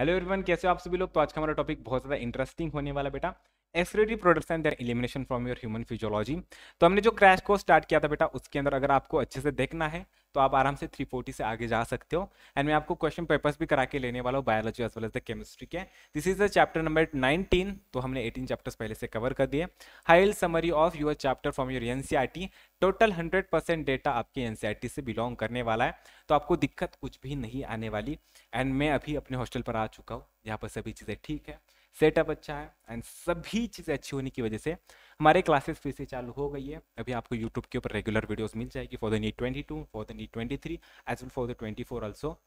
Hello everyone कैसे हो आप सभी लोग तो आज का हमारा टॉपिक बहुत ज़्यादा इंटरेस्टिंग होने वाला बेटा acidity products and their elimination from your human physiology तो हमने जो क्रैश को स्टार्ट किया था बेटा उसके अंदर अगर आपको अच्छे से देखना है तो आप आराम से 340 से आगे जा सकते हो एंड मैं आपको क्वेश्चन पेपर्स भी करा के लेने वाला हूँ biology as well as the chemistry के this is the chapter number 19 तो हमने 18 चैप्टर्स पहले से कवर कर दिए high yield summary of your chapter from your NCERT total 100 percent data आपके एनसीईआरटी e से बिलोंग करने वाला है तो आपको दिक्कत कुछ भी नहीं आने वाली एंड मैं अभी अपने हॉस्टल पर आ चुका हूँ यहाँ पर सभी चीज़ें ठीक है सेटअप अच्छा है एंड सभी चीज़ें अच्छी होने की वजह से हमारे क्लासेस फिर से चालू हो गई है अभी आपको यूट्यूब के ऊपर रेगुलर वीडियोस मिल जाएगी for the NEET twenty two for the NEET twenty three as well for the twenty four also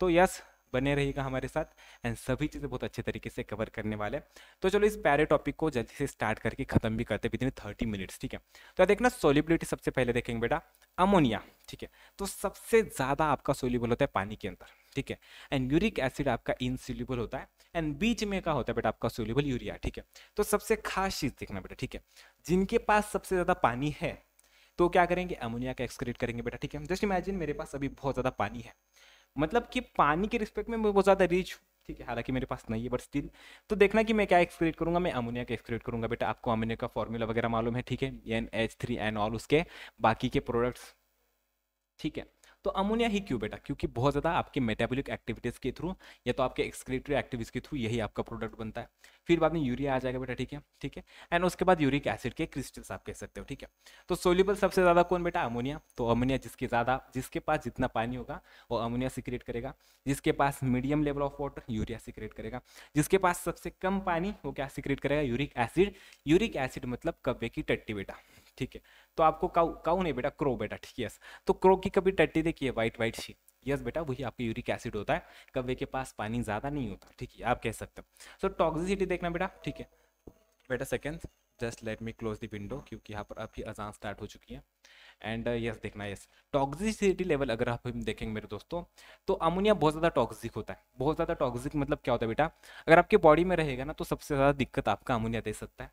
तो यस बने रहेगा हमारे साथ एंड सभी चीज़ें बहुत अच्छे तरीके से कवर करने वाले तो चलो इस पैरे टॉपिक को जल्दी से स्टार्ट करके ख़त्म भी करते विद इन थर्टी मिनट्स ठीक है तो देखना सोलिबिलिटी सबसे पहले देखेंगे बेटा अमोनिया ठीक है तो सबसे ज़्यादा आपका सोलिबल होता है पानी के अंदर ठीक है एंड यूरिक एसिड आपका इनसोल्यूबल होता है एंड बीच में का होता है बेटा आपका सोल्यूबल यूरिया ठीक है तो सबसे खास चीज़ देखना बेटा ठीक है जिनके पास सबसे ज़्यादा पानी है तो क्या करेंगे अमोनिया का एक्सक्रीट करेंगे बेटा ठीक है जस्ट इमेजिन मेरे पास अभी बहुत ज़्यादा पानी है मतलब कि पानी के रिस्पेक्ट में मैं बहुत ज़्यादा रिच हूँ ठीक है हालांकि मेरे पास नहीं है बट स्टिल तो देखना कि मैं क्या एक्सक्रीट करूंगा मैं अमोनिया का एक्सक्रीट करूंगा बेटा आपको अमोनिया का फॉर्मूला वगैरह मालूम है ठीक है N H three and all उसके बाकी के प्रोडक्ट्स ठीक है तो अमोनिया ही क्यों बेटा क्योंकि बहुत ज़्यादा आपके मेटाबॉलिक एक्टिविटीज़ के थ्रू या तो आपके एक्सक्रेटरी एक्टिविटीज़ के थ्रू यही आपका प्रोडक्ट बनता है फिर बाद में यूरिया आ जाएगा बेटा ठीक है ठीक है एंड उसके बाद यूरिक एसिड के क्रिस्टल्स आप कह सकते हो ठीक है तो सोल्यूबल सबसे ज़्यादा कौन बेटा अमोनिया तो अमोनिया जिसके ज़्यादा जिसके पास जितना पानी होगा वो अमोनिया सिक्रेट करेगा जिसके पास medium level of water urea secrete करेगा जिसके पास सबसे कम पानी वो क्या सिक्रेट करेगा यूरिक एसिड यूरिक एसिड मतलब कब्बे की टट्टी बेटा ठीक है तो आपको काउ काउ नहीं बेटा क्रो बेटा ठीक है यस तो क्रो की कभी टट्टी देखिए व्हाइट वाइट वाइट सी यस बेटा वही आपका यूरिक एसिड होता है कब्बे के पास पानी ज़्यादा नहीं होता ठीक है आप कह सकते हो सो टॉक्सिसिटी देखना बेटा ठीक है बेटा second just let me close the window क्योंकि यहाँ पर अभी अजान स्टार्ट हो चुकी है एंड यस uh, yes, देखना यस टॉक्सिसिटी लेवल अगर आप देखेंगे मेरे दोस्तों तो अमोनिया बहुत ज़्यादा टॉक्सिक होता है बहुत ज़्यादा टॉक्सिक मतलब क्या होता है बेटा अगर आपके बॉडी में रहेगा ना तो सबसे ज़्यादा दिक्कत आपका अमोनिया दे सकता है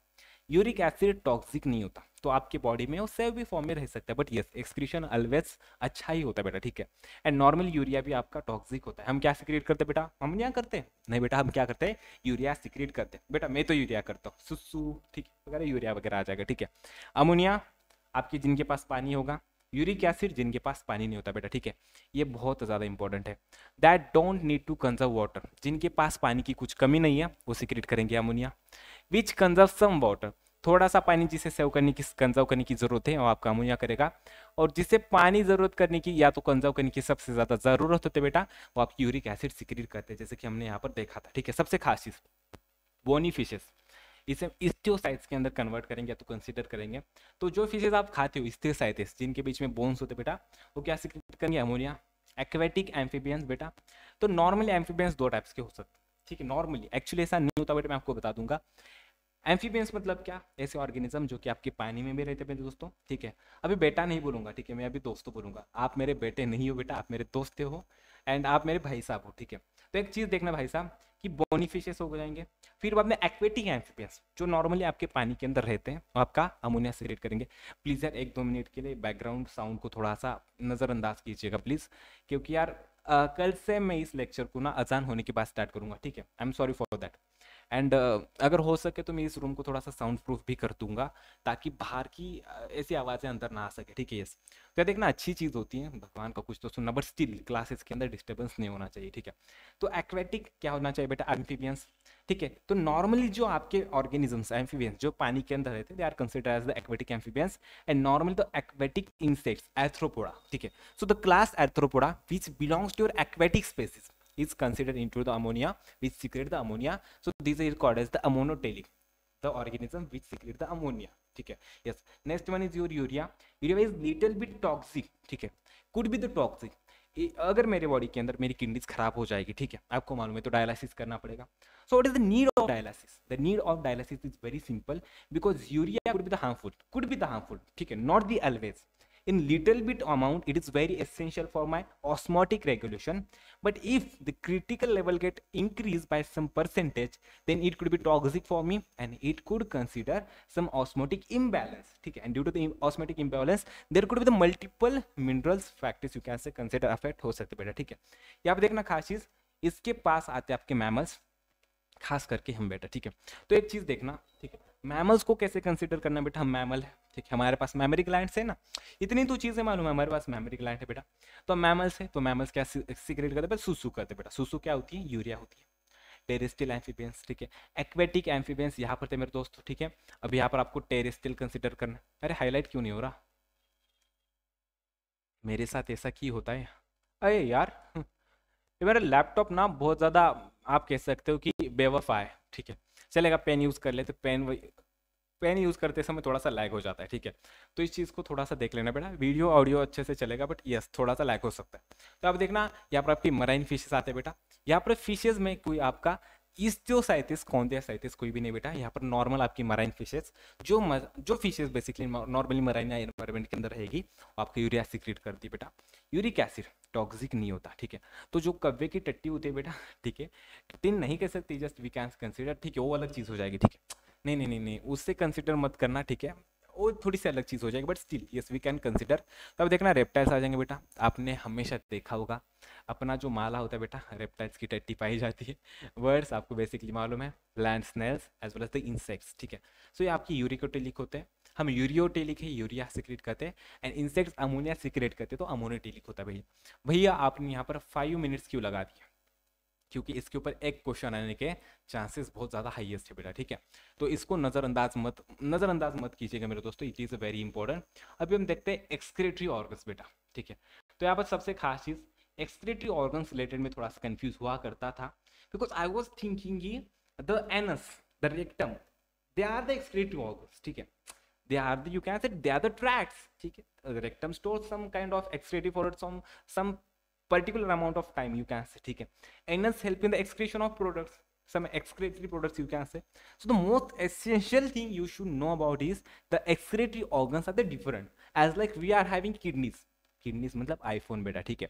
यूरिक एसिड टॉक्सिक नहीं होता तो आपके बॉडी में वो सेव भी फॉर्म में रह सकता है बट यस एक्सक्रीशन अलवेज अच्छा ही होता है बेटा ठीक है एंड नॉर्मल यूरिया भी आपका टॉक्सिक होता है हम क्या सिक्रिएट करते हैं बेटा हम यहाँ करते हैं नहीं बेटा हम क्या करते हैं यूरिया सिक्रिएट करते हैं बेटा मैं तो यूरिया करता हूँ सुसू ठीक वगैरह यूरिया वगैरह आ जाएगा ठीक है अमोनिया आपके जिनके पास पानी होगा यूरिक एसिड जिनके पास पानी नहीं होता बेटा ठीक है ये बहुत ज़्यादा इंपॉर्टेंट है that don't need to conserve water जिनके पास पानी की कुछ कमी नहीं है वो सिक्रेट करेंगे ammonia which conserve some water थोड़ा सा पानी जिसे सेव करने की कंजर्व करने की ज़रूरत है वो आपका अमोनिया करेगा और जिसे पानी ज़रूरत करने की या तो कंजर्व करने की सबसे ज़्यादा ज़रूरत होती है बेटा वो आपकी यूरिक एसिड सिक्रीट करते हैं जैसे कि हमने यहाँ पर देखा था ठीक है सबसे खास चीज़ बोनी फिशेस इसे इस्टियोसाइट्स के अंदर कन्वर्ट करेंगे या तो कंसिडर करेंगे तो जो फिशेज आप खाते हो इस्टियोसाइटिस जिनके बीच में बोन्स होते बेटा वो क्या सिक्रीट करेंगे अमोनिया एक्वेटिक एम्फीबियंस बेटा तो नॉर्मली एम्फीबियंस दो टाइप्स के हो सकते ठीक है नॉर्मली एक्चुअली ऐसा नहीं होता बेटा मैं आपको बता दूंगा एम्फीबियंस मतलब क्या ऐसे ऑर्गेनिज्म जो कि आपके पानी में भी रहते हैं दोस्तों ठीक है अभी बेटा नहीं बोलूंगा ठीक है मैं अभी दोस्तों बोलूंगा आप मेरे बेटे नहीं हो बेटा आप मेरे दोस्त हो एंड आप मेरे भाई साहब हो ठीक है तो एक चीज़ देखना भाई साहब कि बोनीफिशेस हो जाएंगे फिर बाद में एक्वेटिक एम्फीबियंस जो नॉर्मली आपके पानी के अंदर रहते हैं आपका अमोनिया सिगरेट करेंगे प्लीज़ यार एक दो मिनट के लिए बैकग्राउंड साउंड को थोड़ा सा नज़रअंदाज कीजिएगा प्लीज़ क्योंकि यार कल से मैं इस लेक्चर को ना अजान होने के बाद स्टार्ट करूंगा ठीक है I am sorry for that and uh, अगर हो सके तो मैं इस रूम को थोड़ा सा साउंड प्रूफ भी कर दूंगा ताकि बाहर की ऐसी आवाज़ें अंदर ना आ सके ठीक है यस तो देखना अच्छी चीज़ होती है भगवान का कुछ तो सुनना बट स्टिल क्लासेस के अंदर डिस्टर्बेंस नहीं होना चाहिए ठीक है तो एक्वेटिक क्या होना चाहिए बेटा एम्फीबियंस ठीक है तो नॉर्मली जो आपके ऑर्गेनिजम्स एम्फीबियंस जो पानी के अंदर रहते they are consider as the aquatic amphibians and normal the aquatic insects arthropoda ठीक है so the class arthropoda which belongs to your aquatic species is considered into the ammonia which secrete the ammonia so these are called as the ammonotelic the organism which secrete the ammonia ठीक है yes next one is your urea urea is little bit toxic ठीक है could be the toxic अगर मेरे body के अंदर मेरी kidneys खराब हो जाएगी ठीक है आपको मालूम है तो डायलिसिस करना पड़ेगा so what is the need of dialysis the need of dialysis is very simple because urea could be the harmful could be the harmful ठीक है not the always in little bit amount it is very essential for my osmotic regulation but if the critical level get increased by some percentage then it could be toxic for me and it could consider some osmotic imbalance okay and due to the osmotic imbalance there could be the multiple minerals factors you can say consider affect ho sakte beta ठीक है यहाँ पे देखना खास चीज इसके पास आते हैं आपके मैमल्स खास करके हम बेटा ठीक है तो एक चीज देखना ठीक है मैमल्स को कैसे कंसिडर करना बेटा हम मैमल ठीक है हमारे पास मेमोरी ग्लैंड है ना इतनी तो चीज़ें मालूम है हमारे पास मेमोरी क्लाइंट है बेटा तो मैमल्स है तो मैमल्स क्या सीक्रेट करते हैं सुसू करते बेटा सुसू क्या होती है यूरिया होती है टेरेस्टिल एम्फीबियंस ठीक है एक्वेटिक एम्फीबियंस यहाँ पर थे मेरे दोस्त ठीक है अब यहाँ पर आपको टेरेस्टिल कंसिडर करना अरे हाईलाइट क्यों नहीं हो रहा मेरे साथ ऐसा क्यों होता है अरे यार ये मेरा लैपटॉप ना बहुत ज़्यादा आप कह सकते हो कि बेवफा है ठीक है चलेगा पेन यूज़ कर लेते पेन पेन यूज़ करते समय थोड़ा सा लैग हो जाता है ठीक है तो इस चीज़ को थोड़ा सा देख लेना बेटा वीडियो ऑडियो अच्छे से चलेगा बट यस थोड़ा सा लैग हो सकता है तो आप देखना यहाँ पर आपकी मराइन फिशेज आते हैं बेटा यहाँ पर फिशेज में कोई आपका ईस्टियोसाइटिस साइटिस कोई भी नहीं बेटा यहाँ पर नॉर्मल आपकी मराइन फिशेज जो मर, जो fishes basically normally marine environment के अंदर रहेगी आपको यूरिया सिक्रिएट करती है बेटा यूरिक एसिड टॉक्सिक नहीं होता ठीक है तो जो कव्वे की टट्टी होती है बेटा ठीक है टिन नहीं कह सकती जस्ट वी कैन कंसिडर ठीक है वो अलग चीज़ हो जाएगी ठीक है नहीं नहीं नहीं नहीं उससे कंसिडर मत करना ठीक है वो थोड़ी सी अलग चीज़ हो जाएगी but still yes we can consider तो अब देखना रेप्टाइल्स आ जाएंगे बेटा आपने हमेशा देखा होगा अपना जो माला होता है बेटा रेप्टाइल्स की टट्टी पाई जाती है वर्ड्स आपको बेसिकली मालूम है land snails as well as the insects ठीक है सो ये आपकी यूरिकोटेलिक होते हैं हम यूरियोटेलिक है यूरिया सिक्रेट करते हैं एंड इंसेक्ट्स अमोनिया सिक्रेट करते हैं तो अमोनियोटेलिक होता है भैया भैया आपने यहाँ पर फाइव मिनट्स क्यों लगा दिया क्योंकि इसके ऊपर एक क्वेश्चन आने के चांसेस बहुत ज़्यादा हाईएस्ट है बेटा ठीक है तो इसको नज़रअंदाज मत नज़रअंदाज मत कीजिएगा मेरे दोस्तों ये चीज़ वेरी इंपॉर्टेंट अभी हम देखते हैं एक्सक्रेटरी ऑर्गन्स बेटा ठीक है तो यहाँ पर सबसे खास चीज़ एक्सक्रेटरी ऑर्गन्स रिलेटेड में थोड़ा सा कन्फ्यूज हुआ करता था because I was thinking the anus the rectum they are the excretory organs ठीक है दे आर दू can say they are the tracts ठीक है rectum store some kind of excretive for some particular amount of time you can say ठीक है anus help in the excretion of products some excretory products you can say so the most essential thing you should know about is the excretory organs are the different as like we are having kidneys kidneys मतलब iPhone beta, ठीक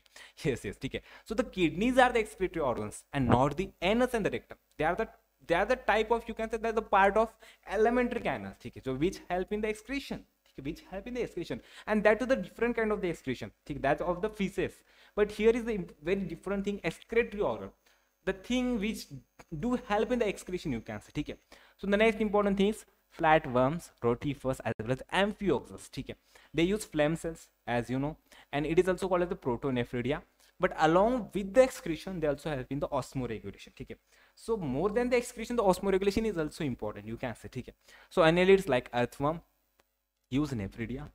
yes yes ठीक so the kidneys are the excretory organs and not the anus and the rectum they are the they are the type of you can say that the part of elementary canals ठीक so which help in the excretion which help in the excretion and that is the different kind of the excretion ठीक that of the feces but here is the very different thing, excretory organ. The thing which do help in the excretion, you can say. Okay? So the next important thing is flatworms, rotifers, as well as amphioxus. Okay? They use phlegm cells, as you know, and it is also called as the protonephridia. But along with the excretion, they also help in the osmoregulation. Okay? So more than the excretion, the osmoregulation is also important. You can say. Okay? So annelids like earthworm use nephridia.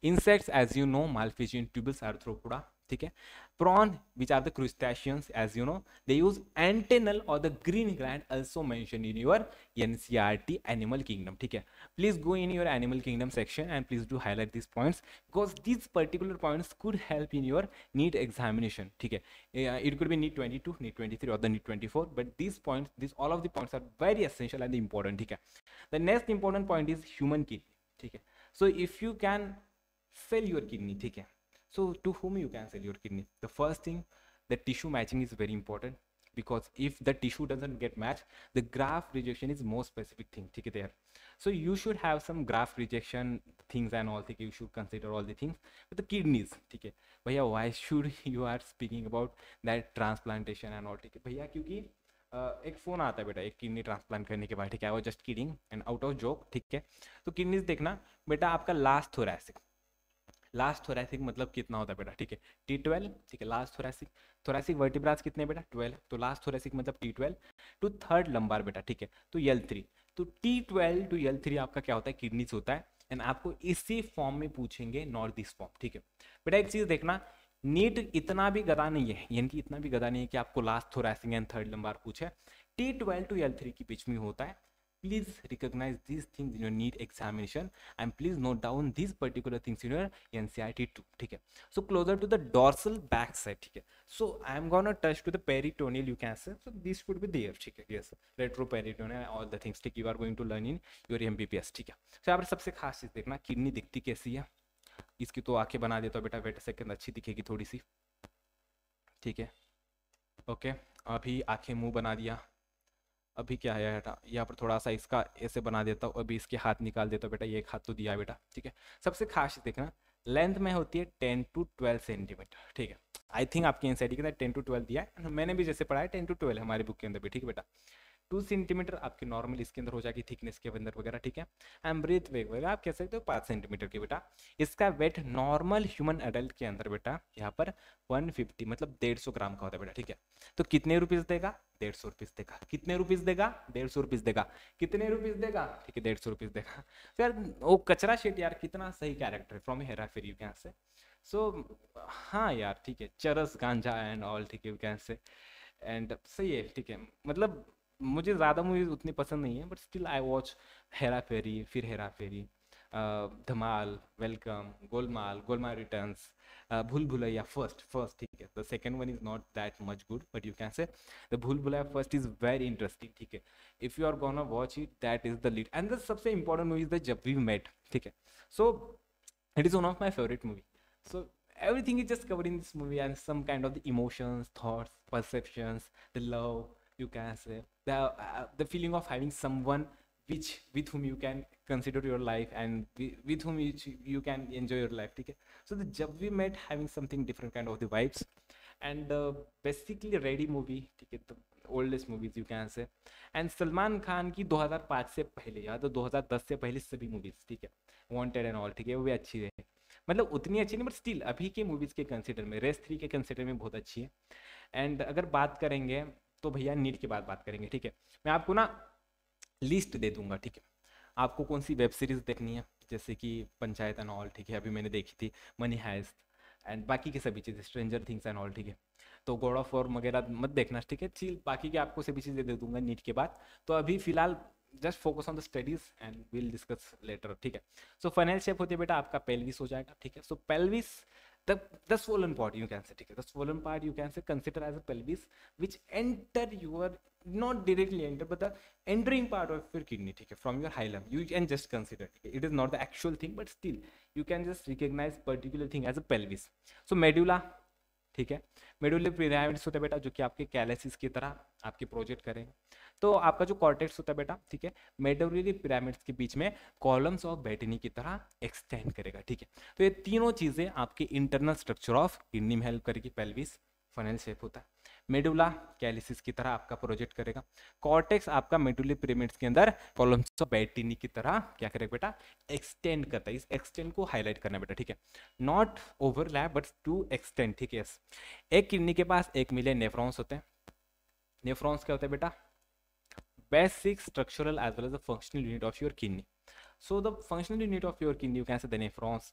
Insects, as you know, Malphigian tubers, arthropoda, ठीक है prawn which are the crustaceans as you know they use antennal or the green gland also mentioned in your ncrt animal kingdom ठीक है please go in your animal kingdom section and please do highlight these points because these particular points could help in your neat examination ठीक है it could be neat 22 neat 23 or the neat 24 but these points these all of the points are very essential and important ठीक है the next important point is human kidney ठीक है so if you can sell your kidney ठीक है So to whom you can sell your kidney? The first thing, the tissue matching is very important because if the tissue doesn't get matched, the graft rejection is more specific thing. Okay, there. So you should have some graft rejection things and all. Okay, you should consider all the things. with the kidneys, okay. bhaiya why should you are speaking about that transplantation and all? Okay, bhaiya kyunki Uh, एक phone आता है बेटा एक kidney transplant करने के बाद ठीक है वो just kidding and out of joke ठीक है तो किडनीज देखना बेटा आपका लास्ट हो रहा है लास्ट थोरैसिक मतलब कितना होता है बेटा ठीक है टी ट्वेल्व ठीक है लास्ट थोरैसिक थोरैसिक वर्टिब्रास कितने बेटा ट्वेल्व तो लास्ट थोरैसिक मतलब T twelve to third lumbar बेटा ठीक है तो यल थ्री तो T twelve to L three आपका क्या होता है किडनीज होता है एंड आपको इसी फॉर्म में पूछेंगे नॉर्थ ईस्ट फॉर्म ठीक है बेटा एक चीज़ देखना नीट इतना भी गदा नहीं है यानी कि इतना भी गदा नहीं है कि आपको last thoracic and third lumbar पूछे T twelve to L three के बीच में होता है please recognize these things in your need examination and please note down these particular things in your ncrt too ठीक है so closer to the dorsal back side ठीक है so i am gonna touch to the peritoneal you can say so this could be there ठीक है yes retroperitoneal all the things ठीक you are going to learn in your mbbs ठीक है so यहाँ पर khas खास चीज kidney kidney kaisi hai iski to तो आंखें बना देता beta बेटा बेटा सेकंड अच्छी दिखेगी थोड़ी सी okay है ओके अभी आंखें मुंह बना दिया अभी क्या है बेटा यहाँ पर थोड़ा सा इसका ऐसे बना देता हूँ अभी इसके हाथ निकाल देता हूँ बेटा ये एक हाथ तो दिया बेटा ठीक है सबसे खास देखना लेंथ में होती है टेन टू ट्वेल्व सेंटीमीटर ठीक है आई थिंक आपके N C ten to twelve दिया है मैंने भी जैसे पढ़ा है टेन टू ट्वेल्व हमारी बुक के अंदर भी ठीक है बेटा टू सेंटीमीटर आपकी नॉर्मल इसके अंदर हो जाएगी थिकनेस के अंदर वगैरह ठीक है एंड ब्रेथ वेग वगैरह आप कह सकते हो पाँच सेंटीमीटर के बेटा इसका वेट नॉर्मल ह्यूमन एडल्ट के अंदर बेटा यहाँ पर 150 मतलब 150 ग्राम का होता है बेटा ठीक है तो कितने रुपीज देगा डेढ़ सौ रुपीज देगा कितने रुपीज देगा डेढ़ सौ रुपीज देगा कितने रुपीज देगा ठीक है डेढ़ सौ रुपीज देगा फिर वो कचरा शेट यार कितना सही कैरेक्टर है फ्रॉम हेरा फिर यू कैन से सो so, हाँ यार ठीक है चरस गांजा एंड ऑल ठीक है यू कैन से एंड सही है ठीक है मतलब मुझे ज़्यादा मूवीज उतनी पसंद नहीं है but still I watch Hera Pheri फिर Hera Pheri Dhamaal Welcome Golmaal Golmaal Returns Bhool Bhulaiyaa first first ठीक है the second one is not that much good but you can say the Bhool Bhulaiyaa first is very interesting ठीक है if you are gone watch it that is the lead and the सबसे important movie is the Jab we met ठीक है so it is one of my favourite movie so everything is just cover in this movie and some kind of the emotions thoughts perceptions the love you can say the uh, the feeling of having someone which with whom you can consider your life and with whom you, you can enjoy your life okay? so the जब we met having something different kind of the vibes and uh, basically ready movie ठीक है तो oldest movies you can say and Salman Khan की 2005 se pehle ya to 2010 से पहले सभी movies ठीक wanted and all all ठीक है वो भी अच्छी है मतलब उतनी अच्छी नहीं बट स्टिल अभी के मूवीज़ के कंसिडर में रेस थ्री के कंसिडर में बहुत अच्छी है एंड अगर बात करेंगे तो भैया नीट के बाद बात करेंगे ठीक है मैं आपको ना लिस्ट दे दूंगा ठीक है आपको कौन सी वेब सीरीज़ देखनी है जैसे कि पंचायत एंड ऑल ठीक है अभी मैंने देखी थी मनी हाइस्ट एंड बाकी के सभी चीज़ें स्ट्रेंजर थिंग्स एंड ऑल ठीक है तो गोड ऑफ वॉर वगैरह मत देखना ठीक है चील बाकी के आपको सभी चीज़ें दे दूंगा नीट के बाद तो अभी फिलहाल just focus on the studies and will discuss later ठीक है सो फाइनल शेप होती बेटा आपका पेलविस हो जाएगा ठीक है सो पेलविस the the swollen part you can say okay, the swollen part you can say consider as a pelvis which enter your not directly enter but the entering part of your kidney okay, from your hilum you can just consider okay, it is not the actual thing but still you can just recognize particular thing as a pelvis so medulla ठीक है medullary pyramids होते हैं बेटा जो कि आपके कैलेसिस की तरह आपके प्रोजेक्ट करेंगे तो आपका जो कॉर्टेक्स होता है बेटा ठीक है मेडोरियरी पिरामिड्स के बीच में कॉलम्स ऑफ बैटनी की तरह एक्सटेंड करेगा ठीक है तो ये तीनों चीज़ें आपके इंटरनल स्ट्रक्चर ऑफ किडनी में हेल्प करेगी पेल्विस फनल शेप होता है मेडुला कैलिसिस की तरह आपका प्रोजेक्ट करेगा कॉर्टेक्स आपका मेडुली पिरामिड्स के अंदर कॉलम्स ऑफ बैटिनी की तरह क्या करेगा बेटा एक्सटेंड करता है इस एक्सटेंड को हाईलाइट करना बेटा ठीक है not overlap but to extend ठीक है एक किडनी के पास एक मिलियन नेफ्रॉन्स होते हैं नेफ्रॉन्स क्या होते हैं बेटा basic structural as well as the functional unit of your kidney. So the functional unit of your kidney, you can say the nephrons.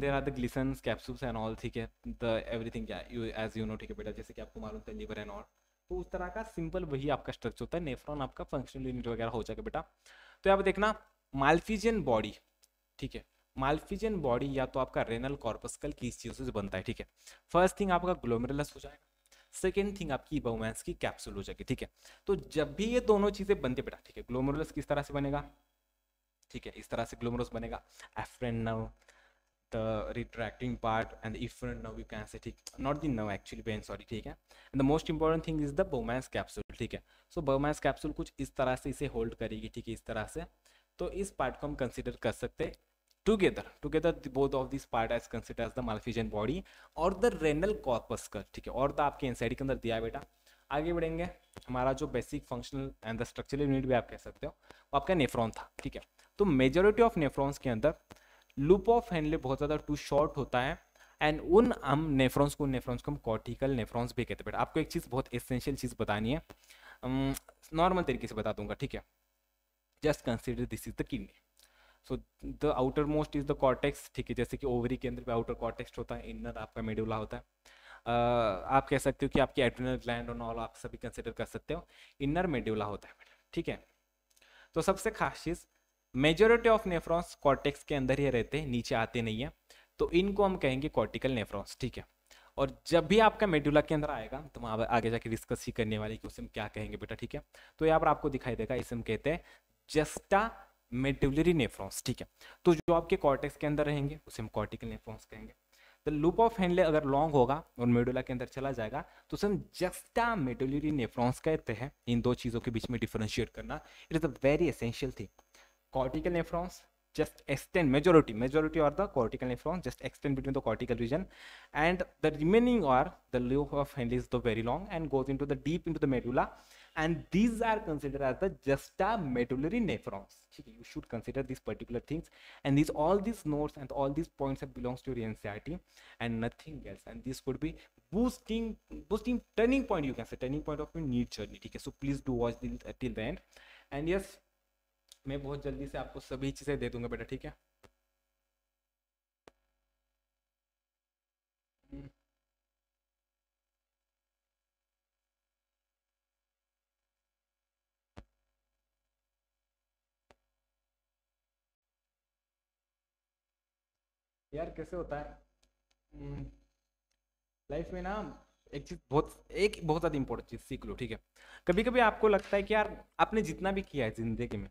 there are the glissons, capsules and all ठीक the everything yeah, you as you know ठीक है बेटा जैसे कि आपको मालूम था liver and all तो उस तरह का सिंपल वही आपका स्ट्रक्चर होता है नेफ्रॉन आपका फंक्शनल यूनिट वगैरह हो जाएगा बेटा तो यहाँ पे देखना माल्फिजियन बॉडी ठीक है माल्फिजियन बॉडी या तो आपका रेनल कॉर्पस्कल किस चीज़ से बनता है ठीक है फर्स्ट थिंग आपका ग्लोमेरुलस हो जाएगा सेकेंड थिंग आपकी बोमैंस की कैप्सूल हो जाएगी ठीक है तो जब भी ये दोनों चीजें बनते बेटा ठीक है ग्लोमरुलस किस तरह से बनेगा ठीक है इस तरह से ग्लोमरुलस बनेगा afferent nerve the retracting part and efferent nerve you can say ठीक नॉट दिन नव एक्चुअली बेन सॉरी ठीक है the most important thing is the Bowman's capsule ठीक है सो बोमैंस कैप्सूल कुछ इस तरह से इसे होल्ड करेगी ठीक है इस तरह से तो इस पार्ट को हम कंसिडर कर सकते हैं together together both of this part as as considered the Malpighian body और द रेनल corpus का ठीक है और तो आपके एनसाइड के अंदर दिया है बेटा आगे बढ़ेंगे हमारा जो basic functional and the structural unit भी आप कह सकते हो वो आपका नेफ्रॉन था ठीक है तो मेजोरिटी ऑफ नेफ्रॉन्स के अंदर लूप ऑफ हैंडले बहुत ज़्यादा टू शॉर्ट होता है एंड उन हम नेफ्रॉन्स को नेफ्रॉन्स को हम कॉर्टिकल नेफ्रॉन्स भी कहते हैं आपको एक चीज़ बहुत एसेंशियल चीज़ बतानी है नॉर्मल तरीके से बता दूंगा ठीक है just consider this is the kidney so the outer most is the cortex ठीक है जैसे कि ओवरी के अंदर पे आउटर कॉर्टेक्स होता है इनर आपका मेडुला होता है uh, आप कह सकते हो कि आपकी एड्रिनल ग्लैंड और नॉल आप सभी कंसिडर कर सकते हो इनर मेडुला होता है ठीक है तो सबसे खास चीज़ मेजोरिटी ऑफ नेफ्रॉन्स कॉर्टेक्स के अंदर ही रहते हैं नीचे आते नहीं है तो इनको हम कहेंगे कॉर्टिकल नेफ्रॉन्स ठीक है और जब भी आपका मेडुला के अंदर आएगा तो हम आगे जाके डिस्कस ही करने वाले कि उसे हम क्या कहेंगे बेटा ठीक है तो यहाँ पर आपको दिखाई देगा इसे हम कहते हैं जस्टा मेटिवलरी नेफ्रॉन्स ठीक है तो जो आपके कॉर्टेक्स के अंदर रहेंगे उसे हम कॉर्टिकल नेफ्रॉन्स कहेंगे द लूप ऑफ हैंडले अगर लॉन्ग होगा और मेडुला के अंदर चला जाएगा तो उसे हम जस्टा मेटोलरी नेफ्रॉन्स कहते हैं इन दो चीज़ों के बीच में डिफ्रेंशिएट करना it is a very essential thing cortical nephrons just extend majority majority or the cortical nephrons just extend between the cortical region and the remaining are the loop of Henle is the very long and goes into the deep into the medulla and these are considered as the justa medullary nephrons you should consider these particular things and these all these nodes and all these points that belongs to your anxiety and nothing else and this could be boosting boosting turning point you can say turning point of your need journey okay so please do watch this uh, till the end and yes मैं बहुत जल्दी से आपको सभी चीज़ें दे दूंगा बेटा ठीक है यार कैसे होता है लाइफ हम्म, में ना एक चीज बहुत एक बहुत ज़्यादा इंपॉर्टेंट चीज़ सीख लो ठीक है कभी कभी आपको लगता है कि यार आपने जितना भी किया है ज़िंदगी में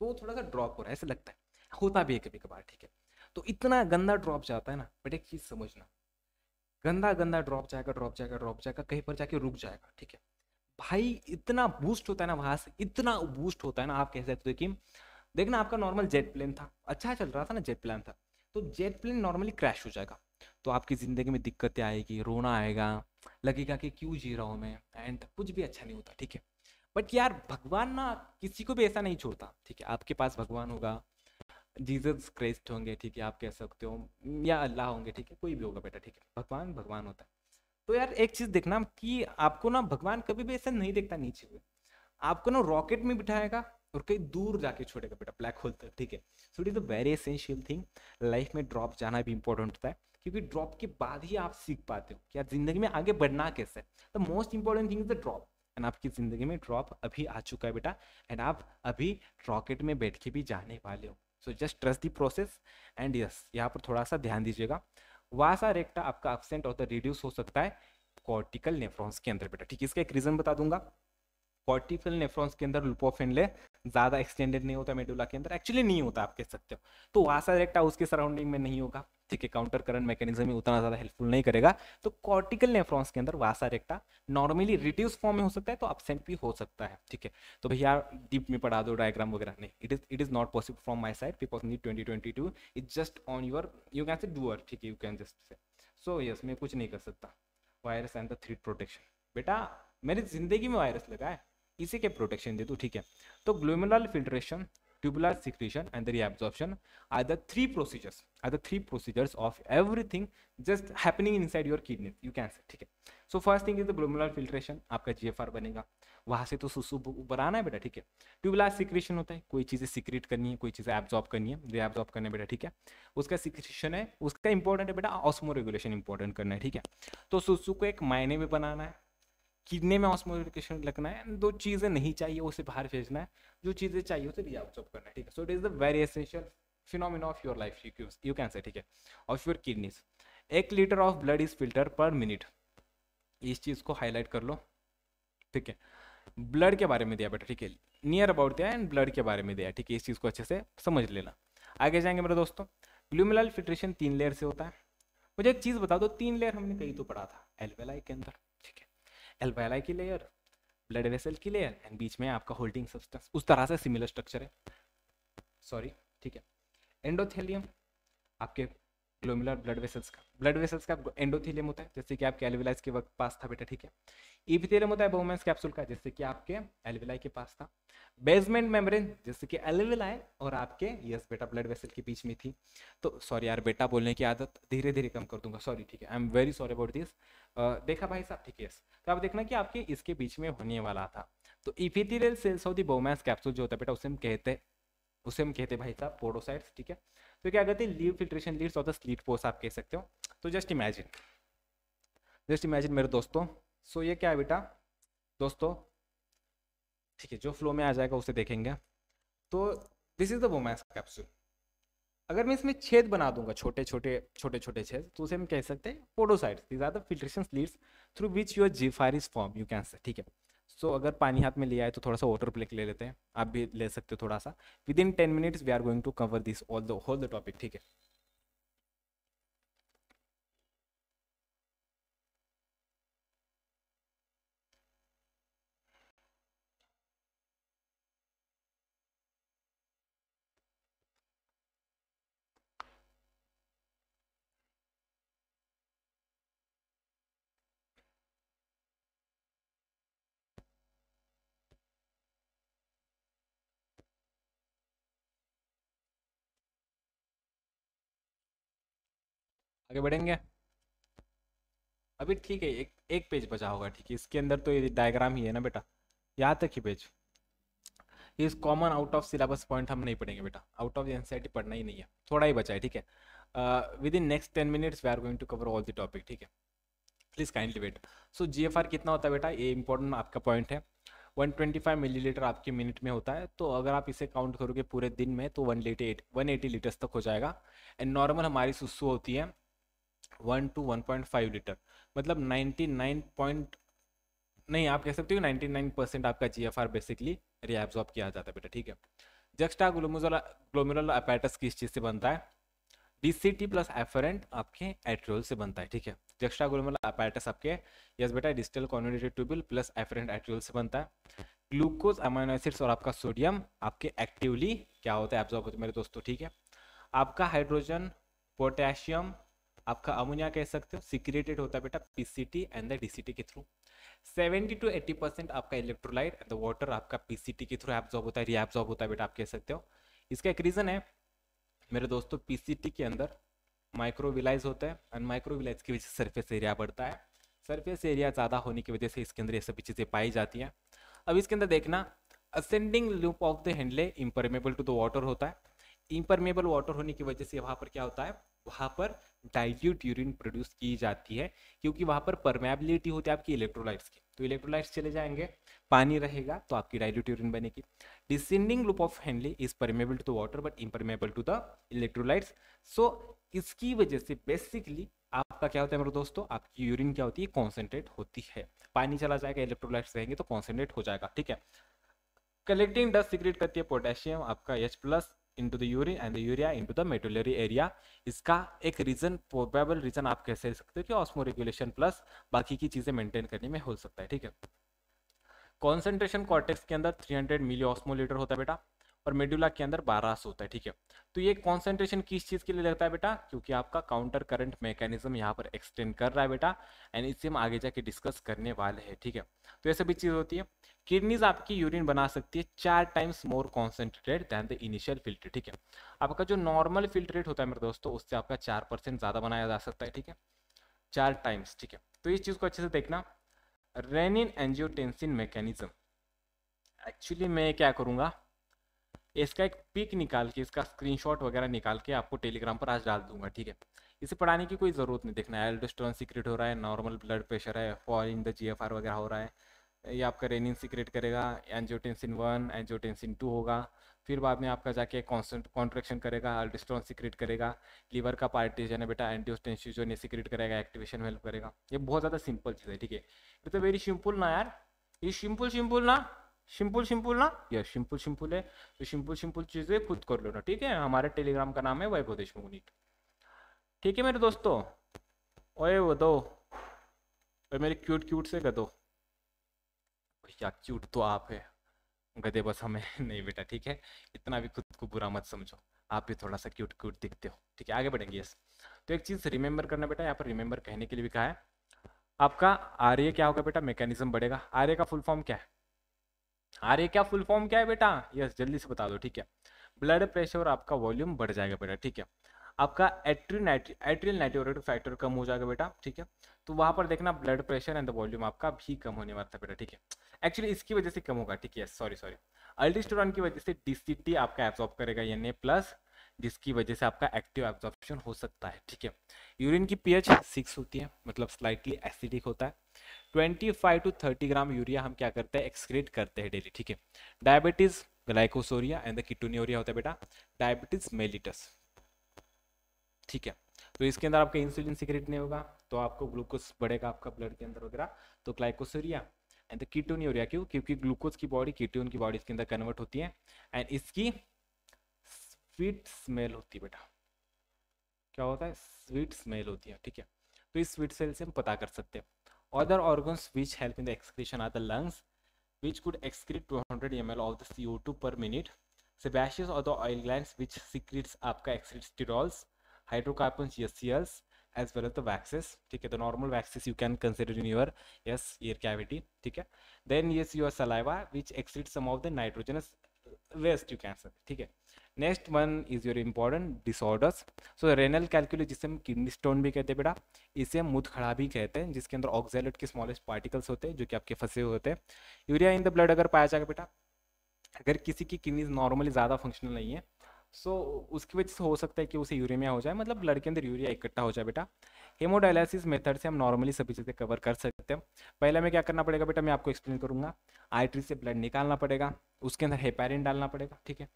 तो थोड़ा सा ड्रॉप हो रहा है ऐसे लगता है होता भी है कभी कभार ठीक है तो इतना गंदा ड्रॉप जाता है ना बट एक चीज़ समझना गंदा गंदा ड्रॉप जाएगा ड्रॉप जाएगा ड्रॉप जाएगा कहीं पर जाके रुक जाएगा ठीक है भाई इतना बूस्ट होता है ना वहां से इतना बूस्ट होता है ना आप कह सकते हो कि देखना आपका नॉर्मल जेट प्लेन था अच्छा चल रहा था ना जेट प्लान था तो जेट प्लेन नॉर्मली क्रैश हो जाएगा तो आपकी ज़िंदगी में दिक्कतें आएगी रोना आएगा लगेगा कि क्यों जी रहा हूँ मैं एंड कुछ भी अच्छा नहीं होता ठीक है बट यार भगवान ना किसी को भी ऐसा नहीं छोड़ता ठीक है आपके पास भगवान होगा जीसस क्राइस्ट होंगे ठीक है आप कह सकते हो या अल्लाह होंगे ठीक है कोई भी होगा बेटा ठीक है भगवान भगवान होता है तो यार एक चीज़ देखना कि आपको ना भगवान कभी भी ऐसा नहीं देखता नीचे हुए आपको ना रॉकेट में बिठाएगा और कहीं दूर जाके छोड़ेगा बेटा ब्लैक होल तक ठीक है so it is a very essential thing life में ड्रॉप जाना भी इंपॉर्टेंट होता है क्योंकि ड्रॉप के बाद ही आप सीख पाते हो कि आप जिंदगी में आगे बढ़ना कैसे the most important thing is the drop and आपकी ज़िंदगी में ड्रॉप अभी आ चुका है बेटा एंड आप अभी रॉकेट में बैठ के भी जाने वाले हो so just trust the process and yes यहाँ पर थोड़ा सा ध्यान दीजिएगा वासा रेक्टा आपका एबसेंट और रिड्यूस हो सकता है कॉर्टिकल नेफ्रॉन्स के अंदर बेटा ठीक है इसका एक रीज़न बता दूंगा कॉर्टिकल नेफ्रॉन्स के अंदर लुपोफेन ले ज़्यादा एक्सटेंडेड नहीं होता मेडुला के अंदर एक्चुअली नहीं होता आप कह सकते हो तो वासा रेक्टा उसके सराउंडिंग में नहीं होगा ठीक है काउंटर करंट मैकेनिज्म में उतना ज़्यादा हेल्पफुल नहीं करेगा तो कॉर्टिकल नेफ्रॉन्स के अंदर vasa recta normally reduce form में हो सकता है तो अपसेंट भी हो सकता है ठीक है तो भैया डीप में पढ़ा दो डायग्राम वगैरह नहीं it is it is not possible from my side because NEET twenty twenty two is just on your you can say door ठीक है you can just say so yes मैं कुछ नहीं कर सकता virus and the three protection बेटा मेरी जिंदगी में वायरस लगा है इसी के प्रोटेक्शन दे दो ठीक है तो glomerular filtration tubular secretion and the reabsorption are the three procedures are the three procedures of everything just happening inside your kidney you can say ठीक है so first thing is the glomerular filtration आपका G F are बनेगा वहां से तो सुसु बनाना है बेटा ठीक है ट्यूबुलर सिक्रेशन होता है कोई चीजें सिक्रेट करनी है कोई चीजें एब्जॉर्ब करनी है एब्जॉर्ब करना है बेटा ठीक है उसका सिक्रेशन है उसका इंपॉर्टेंट है बेटा ऑस्मो रेगुलेशन इंपॉर्टेंट करना है ठीक है तो सुसु को एक मायने में बनाना है किडनी में ऑस्मोलिकेशन लगना है दो चीज़ें नहीं चाहिए उसे बाहर फेंकना है जो चीज़ें चाहिए उसे रिजॉर्व करना है ठीक है so it is the very essential phenomenon of your life you can say ठीक है ऑफ योर किडनीज एक litre of blood is filter per minute इस चीज़ को हाईलाइट कर लो ठीक है ब्लड के बारे में दिया बेटा ठीक है नियर अबाउट दिया एंड ब्लड के बारे में दिया ठीक है इस चीज़ को अच्छे से समझ लेना आगे जाएंगे मेरे दोस्तों ग्लूमिलाल फिल्ट्रेशन तीन लेयर से होता है मुझे एक चीज़ बता दो तीन लेयर हमने कहीं तो पढ़ा था एलवेलाई के अंदर एल्वेलाई की लेयर ब्लड वेसल की लेयर एंड बीच में आपका होल्डिंग सब्सटेंस उस तरह से सिमिलर स्ट्रक्चर है सॉरी ठीक है एंडोथेलियम आपके ग्लोमुलर ब्लड वेसल्स का ब्लड वेसल्स का एंडोथीलियम होता है जैसे कि आपके एलविलाइज के वक्त पास था बेटा ठीक है ईपीथीलियम होता है बोमेंस कैप्सूल का जैसे कि आपके एलविलाई के पास था बेसमेंट मेम्ब्रेन जैसे कि एलविलाई और आपके यस बेटा ब्लड वेसल के बीच में थी तो सॉरी यार बेटा बोलने की आदत धीरे धीरे कम कर दूंगा सॉरी ठीक है I am very sorry about this देखा भाई साहब ठीक है तो आप देखना कि आपके इसके बीच में होने वाला था तो epithelial cells of the Bowman's capsule जो होता है बेटा उसे हम कहते हैं उसे हम कहते हैं भाई साहब पोडोसाइट्स ठीक है तो क्या कहते हैं लीव फिल्ट्रेशन लीड्स और द स्लीट पोस्ट आप कह सकते हो तो जस्ट इमेजिन जस्ट इमेजिन मेरे दोस्तों सो ये क्या है बेटा दोस्तों ठीक है जो फ्लो में आ जाएगा उसे देखेंगे तो this is the Bowman's capsule अगर मैं इसमें छेद बना दूंगा छोटे छोटे छोटे छोटे छेद तो उसे हम कह सकते हैं podocytes these are the filtration slits through which your G F R is form you can say ठीक है सो so, अगर पानी हाथ में लिया है तो थोड़ा सा वाटर प्लेक ले लेते हैं आप भी ले सकते हो थोड़ा सा within ten minutes we are going to cover this all the whole the topic ठीक है आगे बढ़ेंगे अभी ठीक है एक एक पेज बचा होगा ठीक है इसके अंदर तो ये डायग्राम ही है ना बेटा यहाँ तक ही पेज इस common out of syllabus point हम नहीं पढ़ेंगे बेटा आउट ऑफ एन पढ़ना ही नहीं है थोड़ा ही बचा है ठीक है within next ten minutes we are going to cover all the topic ठीक है please kindly wait so G कितना होता है बेटा ये इंपॉर्टेंट आपका पॉइंट है 125 मिलीलीटर आपके मिनट में होता है तो अगर आप इसे काउंट करोगे पूरे दिन में तो one eight one eighty litres तक हो जाएगा एंड नॉर्मल हमारी सुसु होती है one to one point five litre मतलब नाइन्टी नाइन पॉइंट नहीं आप कह सकते हो नाइन्टी नाइन परसेंट आपका G F R basically reabsorb किया जाता है बेटा ठीक है जक्स्टा ग्लोमोजोला ग्लोमेरुलर अपैटस किस चीज़ से बनता है D C T plus afferent आपके एट्रोल से बनता है ठीक है जक्स्टा ग्लोमेरुलर अपैटस आपके यस बेटा digital convoluted tubule plus efferent arteriole से बनता है ग्लूकोज अमाइनो एसिड्स और आपका सोडियम आपके एक्टिवली क्या होता है एब्जॉर्ब होते मेरे दोस्तों ठीक है आपका हाइड्रोजन पोटेशियम आपका अमोनिया कह सकते हो सिक्रेटेड होता है बेटा पीसीटी एंड द डीसीटी के थ्रू 70 टू 80 परसेंट आपका इलेक्ट्रोलाइट एंड द वाटर आपका पीसीटी के थ्रू एब्जॉर्ब होता है रीएब्जॉर्ब होता है बेटा आप कह सकते हो इसका एक रीज़न है मेरे दोस्तों पीसीटी के अंदर माइक्रोविलाइज होता है एंड माइक्रोविलाइज की वजह से सर्फेस एरिया बढ़ता है सर्फेस एरिया ज़्यादा होने की वजह से इसके अंदर ये सभी चीज़ें पाई जाती हैं अब इसके अंदर देखना ascending loop of the Henle impermeable to the water होता है इम्परमेबल वाटर होने की वजह से वहाँ पर क्या होता है वहाँ पर डाइल्यूट यूरिन प्रोड्यूस की जाती है क्योंकि वहाँ पर परमेबिलिटी होती है आपकी इलेक्ट्रोलाइट्स की तो इलेक्ट्रोलाइट्स चले जाएंगे पानी रहेगा तो आपकी डाइल्यूट यूरिन बनेगी descending loop of Henle is permeable to the water but impermeable to the electrolytes so इसकी वजह से बेसिकली आपका क्या होता है मेरे दोस्तों आपकी यूरिन क्या होती है कॉन्सेंट्रेट होती है पानी चला जाएगा इलेक्ट्रोलाइट्स रहेंगे तो कॉन्सेंट्रेट हो जाएगा ठीक है कलेक्टिंग डस्ट सिक्रेट करती है पोटेशियम आपका H plus into the urea and the urea into the medullary area इसका एक रीजन प्रोबेबल रीजन आप कह सकते हो कि ऑस्मो रेगुलेशन प्लस बाकी की चीजें मेंटेन करने में हो सकता है ठीक है कॉन्सेंट्रेशन कॉर्टेक्स के अंदर 300 मिली ऑस्मोलीटर होता है बेटा और मेडुला के अंदर बारास होता है ठीक है तो ये कॉन्सेंट्रेशन किस चीज़ के लिए लगता है बेटा क्योंकि आपका काउंटर करंट मैकेनिज्म यहाँ पर एक्सटेंड कर रहा है बेटा एंड इससे हम आगे जाके डिस्कस करने वाले हैं ठीक है तो ये सभी चीज़ होती है किडनीज आपकी यूरिन बना सकती है चार times more concentrated than the initial filter ठीक है आपका जो नॉर्मल फिल्टरेट होता है मेरे दोस्तों उससे आपका चार परसेंट ज़्यादा बनाया जा सकता है ठीक है चार टाइम्स ठीक है तो इस चीज़ को अच्छे से देखना रेनिन एंजियोटेंसिन मैकेनिज्म एक्चुअली मैं क्या करूँगा इसका एक पिक निकाल के इसका स्क्रीनशॉट वगैरह निकाल के आपको टेलीग्राम पर आज डाल दूंगा ठीक है इसे पढ़ाने की कोई ज़रूरत नहीं देखना है एल्डोस्ट्रॉन सीक्रेट हो रहा है नॉर्मल ब्लड प्रेशर है फॉल इन द जी वगैरह हो रहा है ये आपका रेनिन सीक्रेट करेगा एनजियोटेंसिन वन एनजियोटेंसिन टू होगा फिर बाद में आपका जाके कॉन्सेंट कॉन्ट्रेक्शन करेगा अल्टिस्ट्रॉन सिक्रेट करेगा लीवर का पार्टीजन है बेटा एंटीओस्टेंशिजोन ये करेगा एक्टिवेशन में हेल्प करेगा ये बहुत ज़्यादा सिंपल चीज़ है ठीक है ये तो वेरी सिंपल ना यार ये सिंपल सिंपल ना सिंपल सिंपल ना यस सिंपल सिंपल है तो सिंपल सिंपल चीज़ें खुद कर लो ना ठीक है हमारे टेलीग्राम का नाम है वैभव देशमुख नीट ठीक है मेरे दोस्तों ओए वो दो ओए मेरे क्यूट क्यूट से गदो भैया क्यूट तो आप है गधे बस हमें नहीं बेटा ठीक है इतना भी खुद को बुरा मत समझो आप भी थोड़ा सा क्यूट क्यूट दिखते हो ठीक है आगे बढ़ेंगे यस तो एक चीज़ रिमेंबर करना बेटा यहाँ पर रिमेंबर कहने के लिए भी कहा है आपका आर्य क्या होगा बेटा मैकेनिज्म बढ़ेगा आर्य का फुल फॉर्म क्या है आर क्या फुल फॉर्म क्या है बेटा यस जल्दी से बता दो ठीक है ब्लड प्रेशर आपका वॉल्यूम बढ़ जाएगा बेटा ठीक है आपका एट्रियल एट्रियल फैक्टर कम हो जाएगा बेटा ठीक है तो वहां पर देखना ब्लड प्रेशर एंड वॉल्यूम आपका भी कम होने वाला था बेटा ठीक है एक्चुअली इसकी वजह से कम होगा ठीक है सॉरी सॉरी अल्टीस्टोरॉन की वजह से डीसीटी आपका एब्जॉर्ब करेगा यानी प्लस जिसकी वजह से आपका एक्टिव एब्जॉर्प्शन हो सकता है ठीक है यूरिन की पीएच सिक्स होती है मतलब स्लाइटली एसिडिक होता है 25 टू 30 ग्राम यूरिया हम क्या करते हैं एक्सक्रीट करते हैं डेली ठीक है diabetes glycosuria and the ketonuria होता है बेटा डायबिटीज मेलिटस ठीक है तो इसके अंदर आपका इंसुलिन सिक्रेट नहीं होगा तो आपको ग्लूकोज बढ़ेगा आपका ब्लड के अंदर वगैरह तो ग्लाइकोसोरिया एंड द यूरिया क्यों क्योंकि ग्लूकोज की बॉडी किटून की बॉडी इसके अंदर कन्वर्ट होती है एंड इसकी स्वीट स्मेल होती है बेटा क्या होता है स्वीट स्मेल होती है ठीक है तो इस स्वीट स्मेल से हम पता कर सकते हैं Other organs which help in the excretion are the lungs, which could excrete 200 ml of the CO2 per minute. Sebaceous are the oil glands which secretes आपका excretes sterols, hydrocarbons, yes, as well as the waxes ठीक the normal waxes you can consider in your yes ear cavity ठीक then yes your saliva which excretes some of the nitrogenous waste you can say next one is your important disorders so renal calculus जिसे हम kidney stone भी कहते हैं बेटा इसे हम मुद खड़ा भी कहते हैं जिसके अंदर ऑक्जेलेट के स्मॉलेस्ट पार्टिकल्स होते हैं जो कि आपके फंसे हुए होते हैं यूरिया इन द ब्लड अगर पाया जाएगा बेटा अगर किसी की किडनी नॉर्मली ज़्यादा फंक्शनल नहीं है सो so, उसकी वजह से हो सकता है कि उसे यूरिया हो जाए मतलब ब्लड के अंदर यूरिया इकट्ठा हो जाए बेटा हेमोडायलिसिस मेथड से हम नॉर्मली सभी चीज़ें कवर कर सकते हैं पहले हमें क्या करना पड़ेगा बेटा मैं आपको एक्सप्लेन करूँगा आर्टरी से ब्लड निकालना पड़ेगा उसके अंदर हेपैरिन डालना पड़ेगा ठीक है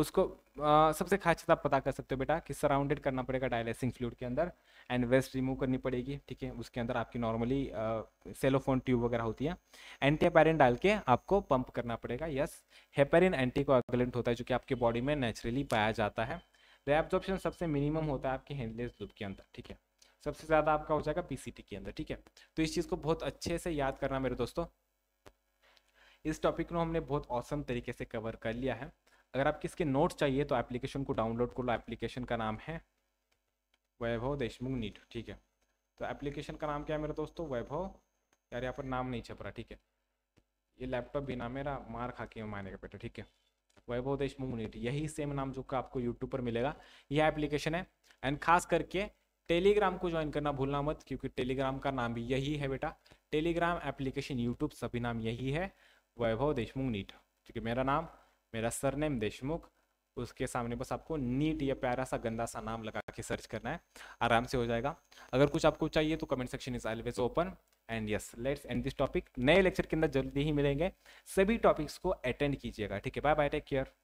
उसको आ, सबसे खास चीज़ आप पता कर सकते हो बेटा कि सराउंडेड करना पड़ेगा डायलिसिंग फ्लूड के अंदर एंड वेस्ट रिमूव करनी पड़ेगी ठीक है उसके अंदर आपकी नॉर्मली सेलोफोन ट्यूब वगैरह होती है एंटी हेपेरिन डाल के आपको पंप करना पड़ेगा यस हेपेरिन एंटी होता है जो कि आपके बॉडी में नेचुरली पाया जाता है रेब्जॉर्प्शन सबसे मिनिमम होता है आपके हैंडलेस लूप के अंदर ठीक है सबसे ज़्यादा आपका हो जाएगा पीसीटी के अंदर ठीक है तो इस चीज़ को बहुत अच्छे से याद करना मेरे दोस्तों इस टॉपिक को हमने बहुत औसम तरीके से कवर कर लिया है अगर आपके इसके नोट्स चाहिए तो एप्लीकेशन को डाउनलोड कर लो एप्लीकेशन का नाम है वैभव देशमुख नीट ठीक है तो एप्लीकेशन का नाम क्या है मेरे दोस्तों वैभव यार यहाँ पर नाम नहीं छप रहा ठीक है ये लैपटॉप बिना मेरा मार खा के का बेटा ठीक है वैभव देशमुख नीट यही सेम नाम जो का आपको यूट्यूब पर मिलेगा यह एप्लीकेशन है एंड खास करके टेलीग्राम को ज्वाइन करना भूलना मत क्योंकि टेलीग्राम का नाम भी यही है बेटा टेलीग्राम एप्लीकेशन यूट्यूब सभी नाम यही है वैभव देशमुख नीट क्योंकि मेरा नाम मेरा सरनेम देशमुख उसके सामने बस आपको नीट या प्यारा सा गंदा सा नाम लगा के सर्च करना है आराम से हो जाएगा अगर कुछ आपको चाहिए तो comment section is always open and yes let's end this topic नए लेक्चर के अंदर जल्दी ही मिलेंगे सभी टॉपिक्स को अटेंड कीजिएगा ठीक है बाय बाय टेक केयर